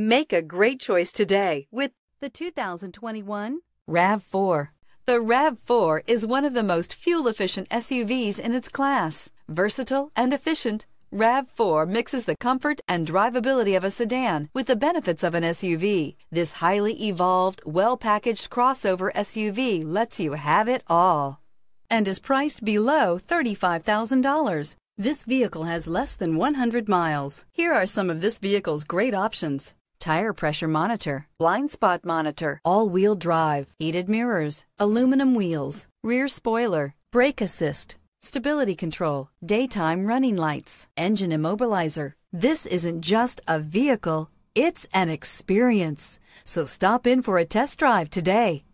Make a great choice today with the 2021 RAV4. The RAV4 is one of the most fuel-efficient SUVs in its class. Versatile and efficient, RAV4 mixes the comfort and drivability of a sedan with the benefits of an SUV. This highly evolved, well-packaged crossover SUV lets you have it all and is priced below $35,000. This vehicle has less than 100 miles. Here are some of this vehicle's great options tire pressure monitor, blind spot monitor, all-wheel drive, heated mirrors, aluminum wheels, rear spoiler, brake assist, stability control, daytime running lights, engine immobilizer. This isn't just a vehicle, it's an experience. So stop in for a test drive today.